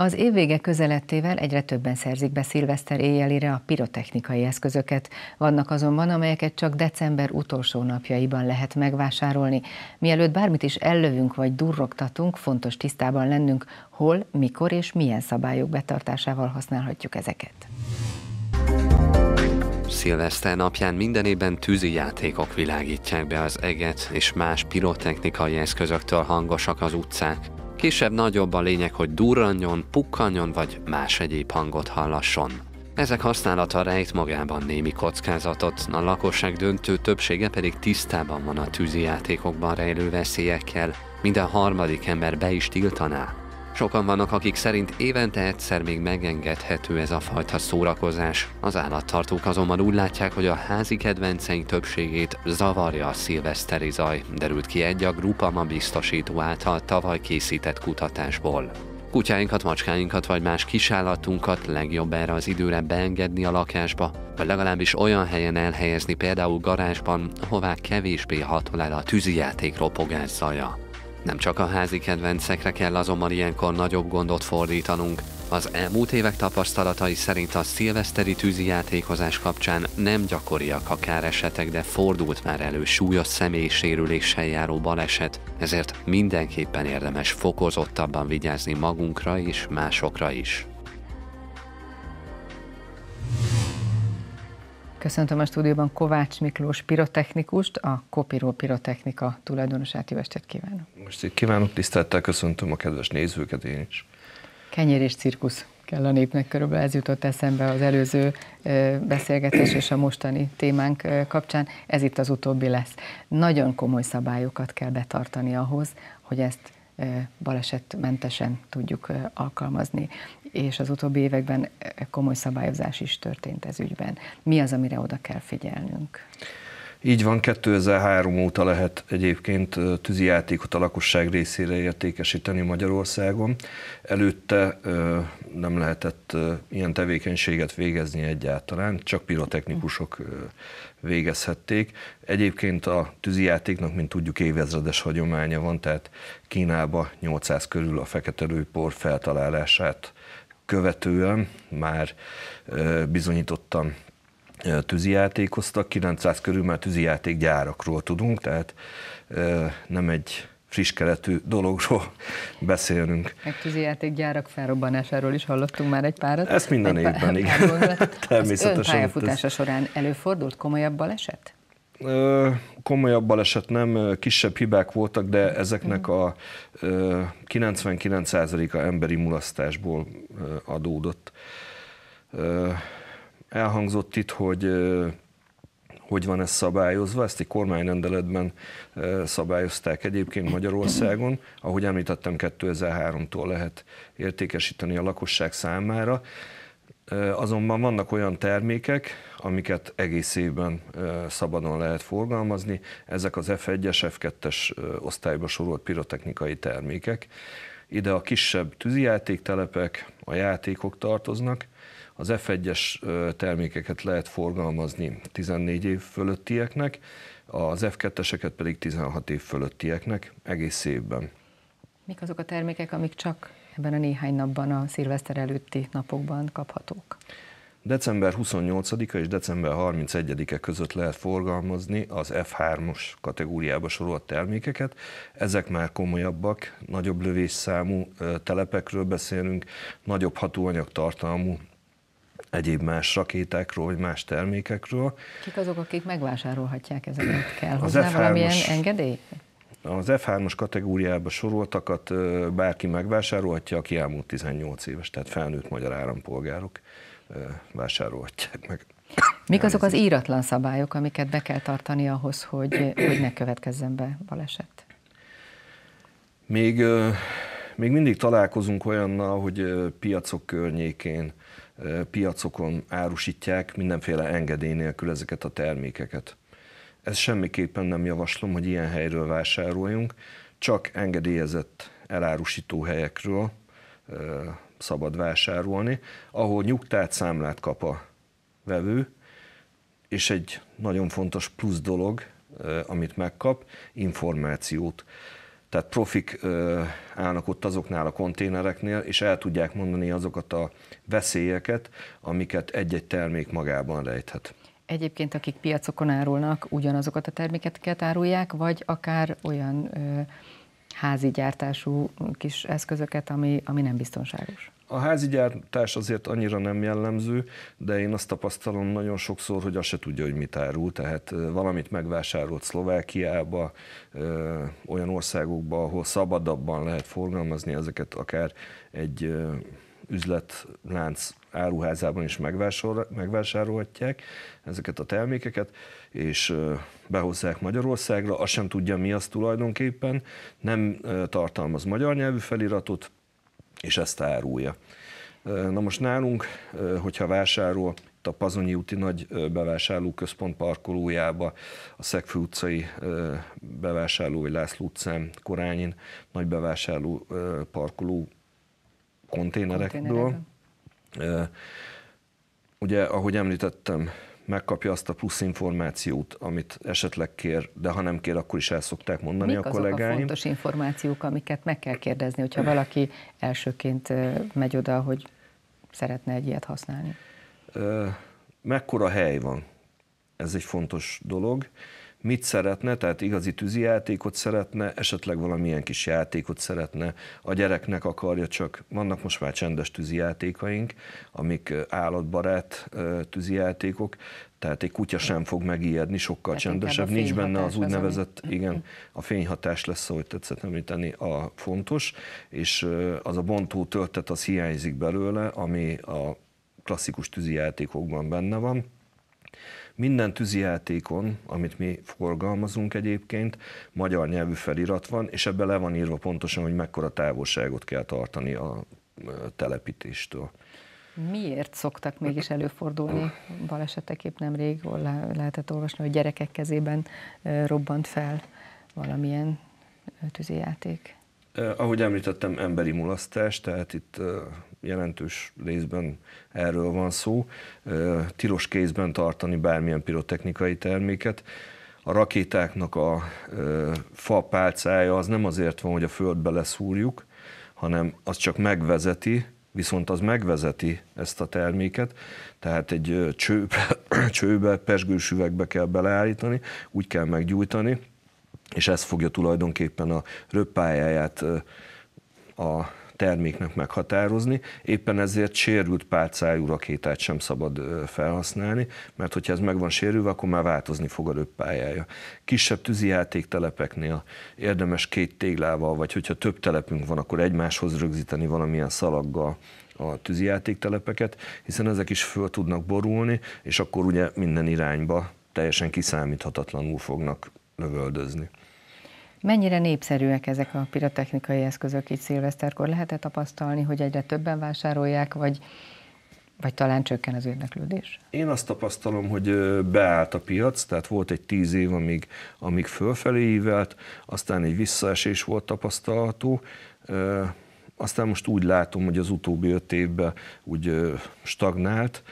Az évvége közelettével egyre többen szerzik be szilveszter éjjelire a pirotechnikai eszközöket. Vannak azonban, amelyeket csak december utolsó napjaiban lehet megvásárolni. Mielőtt bármit is ellövünk vagy durrogtatunk, fontos tisztában lennünk, hol, mikor és milyen szabályok betartásával használhatjuk ezeket. Szilveszter napján minden évben tűzi játékok világítják be az eget, és más pirotechnikai eszközöktől hangosak az utcák. Kisebb-nagyobb a lényeg, hogy durranjon, pukkanjon vagy más egyéb hangot hallasson. Ezek használata rejt magában némi kockázatot, a lakosság döntő többsége pedig tisztában van a tűzijátékokban rejlő veszélyekkel, minden harmadik ember be is tiltaná, Sokan vannak, akik szerint évente egyszer még megengedhető ez a fajta szórakozás. Az állattartók azonban úgy látják, hogy a házi kedvenceink többségét zavarja a szilveszteri zaj, derült ki egy a Grupama biztosító által tavaly készített kutatásból. Kutyáinkat, macskáinkat vagy más kisállatunkat legjobb erre az időre beengedni a lakásba, vagy legalábbis olyan helyen elhelyezni, például garázsban, hová kevésbé hatol el a tűzijáték ropogás zaja. Nem csak a házi kedvencekre kell azonban ilyenkor nagyobb gondot fordítanunk. Az elmúlt évek tapasztalatai szerint a szilveszteri játékozás kapcsán nem gyakoriak a káresetek, de fordult már elő súlyos személyisérüléssel járó baleset, ezért mindenképpen érdemes fokozottabban vigyázni magunkra és másokra is. Köszöntöm a stúdióban Kovács Miklós pirotechnikust, a Kopiró Pirotechnika tulajdonosát. Jó estét kívánok! Most így kívánok, tisztelettel köszöntöm a kedves nézőket én is. Kenyér és cirkusz kell a népnek, körülbelül ez jutott eszembe az előző beszélgetés és a mostani témánk kapcsán, ez itt az utóbbi lesz. Nagyon komoly szabályokat kell betartani ahhoz, hogy ezt balesetmentesen tudjuk alkalmazni és az utóbbi években e, komoly szabályozás is történt ez ügyben. Mi az, amire oda kell figyelnünk? Így van, 2003 óta lehet egyébként tűzijátékot a lakosság részére értékesíteni Magyarországon. Előtte nem lehetett ilyen tevékenységet végezni egyáltalán, csak pirotechnikusok végezhették. Egyébként a tűzijátéknak, mint tudjuk, évezredes hagyománya van, tehát Kínába 800 körül a fekete lőpor feltalálását követően már bizonyítottam tűzijátékoztak, 900 körül már gyárakról tudunk, tehát nem egy friss keletű dologról beszélünk. Meg gyárak felrobbanásáról is hallottunk már egy párat. Ezt minden egy évben, pár, igen. Pár Természetesen. Az pályafutása ez... során előfordult komolyabb baleset? Komolyabb baleset nem, kisebb hibák voltak, de ezeknek a 99%-a emberi mulasztásból adódott elhangzott itt, hogy hogy van ez szabályozva, ezt egy kormányrendeletben szabályozták egyébként Magyarországon, ahogy említettem 2003-tól lehet értékesíteni a lakosság számára, azonban vannak olyan termékek, amiket egész évben szabadon lehet forgalmazni, ezek az F1-es, F2-es osztályba sorolt pirotechnikai termékek. Ide a kisebb tűzijátéktelepek, a játékok tartoznak, az F1-es termékeket lehet forgalmazni 14 év fölöttieknek, az F2-eseket pedig 16 év fölöttieknek egész évben. Mik azok a termékek, amik csak ebben a néhány napban, a szilveszter előtti napokban kaphatók? December 28-a és december 31-e között lehet forgalmazni az F3-os kategóriába sorolt termékeket. Ezek már komolyabbak, nagyobb lövésszámú telepekről beszélünk, nagyobb hatóanyag tartalmú egyéb más rakétákról, vagy más termékekről. Kik azok, akik megvásárolhatják ezeket? Kell hozzá valamilyen engedély? Az F3-as kategóriába soroltakat bárki megvásárolhatja, aki elmúlt 18 éves, tehát felnőtt magyar állampolgárok vásárolhatják meg. Mik azok az íratlan szabályok, amiket be kell tartani ahhoz, hogy, hogy ne következzen be baleset? Még, még mindig találkozunk olyannal, hogy piacok környékén piacokon árusítják mindenféle engedély nélkül ezeket a termékeket. Ez semmiképpen nem javaslom, hogy ilyen helyről vásároljunk, csak engedélyezett elárusító helyekről szabad vásárolni, ahol nyugtát, számlát kap a vevő, és egy nagyon fontos plusz dolog, amit megkap, információt. Tehát profik ö, állnak ott azoknál a konténereknél, és el tudják mondani azokat a veszélyeket, amiket egy-egy termék magában rejthet. Egyébként, akik piacokon árulnak, ugyanazokat a termékeket árulják, vagy akár olyan ö, házi gyártású kis eszközöket, ami, ami nem biztonságos? A házi gyártás azért annyira nem jellemző, de én azt tapasztalom nagyon sokszor, hogy azt se tudja, hogy mit árul. Tehát valamit megvásárolt Szlovákiába, ö, olyan országokba, ahol szabadabban lehet forgalmazni ezeket, akár egy ö, üzletlánc áruházában is megvásárolhatják ezeket a termékeket, és behozzák Magyarországra, azt sem tudja mi az tulajdonképpen, nem tartalmaz magyar nyelvű feliratot, és ezt árulja. Na most nálunk, hogyha vásárol, itt a Pazonyi úti nagy bevásárlóközpont parkolójába, a Szegfő utcai bevásárló, vagy László utcán, Korányin nagy bevásárló parkoló konténerekből. Ugye, ahogy említettem, megkapja azt a plusz információt, amit esetleg kér, de ha nem kér, akkor is el szokták mondani Mik a kollégáim. Azok a fontos információk, amiket meg kell kérdezni, hogyha valaki elsőként megy oda, hogy szeretne egy ilyet használni? Mekkora hely van? Ez egy fontos dolog mit szeretne, tehát igazi tűzijátékot szeretne, esetleg valamilyen kis játékot szeretne, a gyereknek akarja csak, vannak most már csendes tűzijátékaink, amik állatbarát tűzijátékok, tehát egy kutya sem fog megijedni, sokkal Tehát csendesebb, nincs benne az úgynevezett, ami... Mhm. igen, a fényhatás lesz, ahogy tetszett említeni, a fontos, és az a bontó töltet az hiányzik belőle, ami a klasszikus tűzijátékokban benne van minden tűzijátékon, amit mi forgalmazunk egyébként, magyar nyelvű felirat van, és ebbe le van írva pontosan, hogy mekkora távolságot kell tartani a telepítéstől. Miért szoktak mégis hát- előfordulni baleseteképp nemrég, nemrég lehetett olvasni, hogy gyerekek kezében robbant fel valamilyen tűzijáték. ahogy említettem, emberi mulasztás, tehát itt jelentős részben erről van szó, tilos kézben tartani bármilyen pirotechnikai terméket. A rakétáknak a fa pálcája az nem azért van, hogy a földbe leszúrjuk, hanem az csak megvezeti, viszont az megvezeti ezt a terméket, tehát egy csőbe, csőbe pesgős üvegbe kell beleállítani, úgy kell meggyújtani, és ez fogja tulajdonképpen a röppályáját a terméknek meghatározni, éppen ezért sérült pálcájú rakétát sem szabad felhasználni, mert hogyha ez meg van sérülve, akkor már változni fog a röppályája. Kisebb tűzijátéktelepeknél érdemes két téglával, vagy hogyha több telepünk van, akkor egymáshoz rögzíteni valamilyen szalaggal a tűzijátéktelepeket, hiszen ezek is föl tudnak borulni, és akkor ugye minden irányba teljesen kiszámíthatatlanul fognak lövöldözni. Mennyire népszerűek ezek a pirotechnikai eszközök itt szilveszterkor? Lehet-e tapasztalni, hogy egyre többen vásárolják, vagy, vagy talán csökken az érdeklődés? Én azt tapasztalom, hogy beállt a piac, tehát volt egy tíz év, amíg, amíg fölfelé ívelt, aztán egy visszaesés volt tapasztalható, aztán most úgy látom, hogy az utóbbi öt évben úgy stagnált,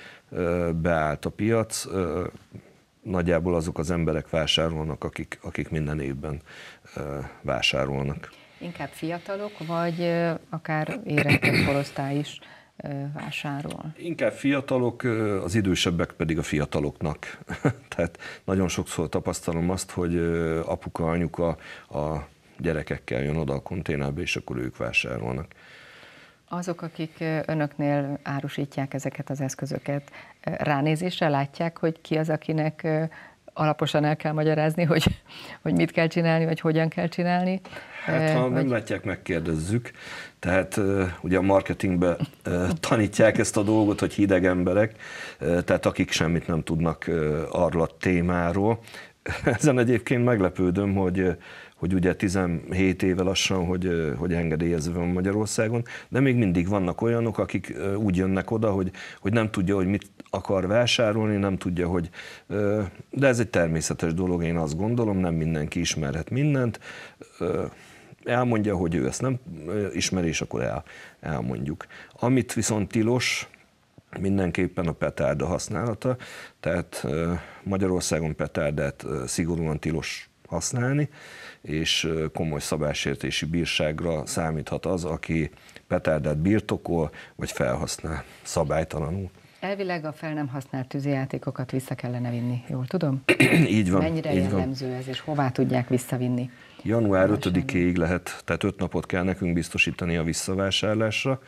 beállt a piac, nagyjából azok az emberek vásárolnak, akik, akik minden évben vásárolnak. Inkább fiatalok, vagy akár érettebb korosztály is vásárol? Inkább fiatalok, az idősebbek pedig a fiataloknak. Tehát nagyon sokszor tapasztalom azt, hogy apuka, anyuka a gyerekekkel jön oda a konténerbe, és akkor ők vásárolnak. Azok, akik önöknél árusítják ezeket az eszközöket, ránézésre látják, hogy ki az, akinek alaposan el kell magyarázni, hogy, hogy mit kell csinálni, vagy hogyan kell csinálni? Hát ha vagy... nem látják, megkérdezzük. Tehát ugye a marketingbe tanítják ezt a dolgot, hogy hideg emberek, tehát akik semmit nem tudnak arról a témáról. Ezen egyébként meglepődöm, hogy hogy ugye 17 éve lassan, hogy, hogy engedélyezve van Magyarországon, de még mindig vannak olyanok, akik úgy jönnek oda, hogy, hogy nem tudja, hogy mit akar vásárolni, nem tudja, hogy... De ez egy természetes dolog, én azt gondolom, nem mindenki ismerhet mindent. Elmondja, hogy ő ezt nem ismeri, és akkor el, elmondjuk. Amit viszont tilos, mindenképpen a petárda használata, tehát Magyarországon petárdát szigorúan tilos használni, és komoly szabásértési bírságra számíthat az, aki petárdát birtokol, vagy felhasznál szabálytalanul. Elvileg a fel nem használt tűzijátékokat vissza kellene vinni, jól tudom? így van. Mennyire így jellemző van. ez, és hová tudják visszavinni? Január 5-ig lehet, tehát 5 napot kell nekünk biztosítani a visszavásárlásra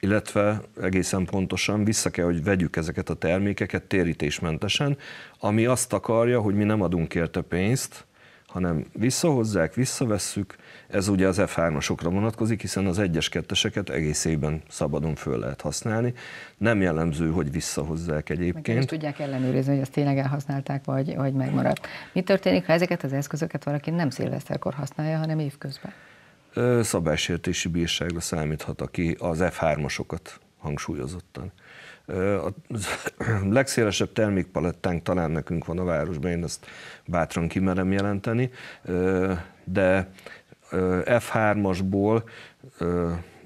illetve egészen pontosan vissza kell, hogy vegyük ezeket a termékeket térítésmentesen, ami azt akarja, hogy mi nem adunk érte pénzt, hanem visszahozzák, visszavesszük, ez ugye az f 3 vonatkozik, hiszen az egyes ketteseket egész évben szabadon föl lehet használni. Nem jellemző, hogy visszahozzák egyébként. Meg tudják ellenőrizni, hogy ezt tényleg elhasználták, vagy, vagy megmaradt. Mi történik, ha ezeket az eszközöket valaki nem szilveszterkor használja, hanem évközben? szabálysértési bírságra számíthat, aki az F3-osokat hangsúlyozottan. A legszélesebb termékpalettánk talán nekünk van a városban, én ezt bátran kimerem jelenteni, de F3-asból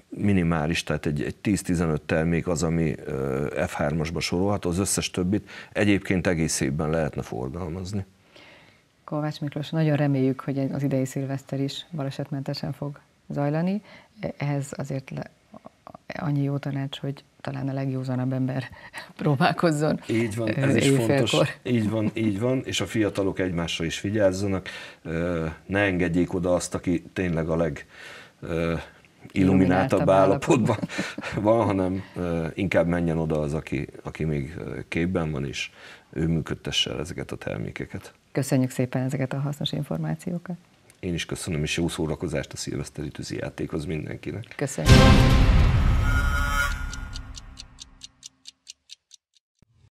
minimális, tehát egy, egy 10-15 termék az, ami F3-asba sorolható, az összes többit egyébként egész évben lehetne forgalmazni. Kovács Miklós, nagyon reméljük, hogy az idei szilveszter is balesetmentesen fog zajlani. Ehhez azért le, annyi jó tanács, hogy talán a legjózanabb ember próbálkozzon. Így van, ez is fontos. Így van, így van, és a fiatalok egymásra is vigyázzanak. Ne engedjék oda azt, aki tényleg a leg illumináltabb állapotban van, hanem inkább menjen oda az, aki, aki még képben van, és ő működtesse el ezeket a termékeket. Köszönjük szépen ezeket a hasznos információkat. Én is köszönöm, és jó szórakozást a szilveszteri játékhoz mindenkinek. Köszönjük.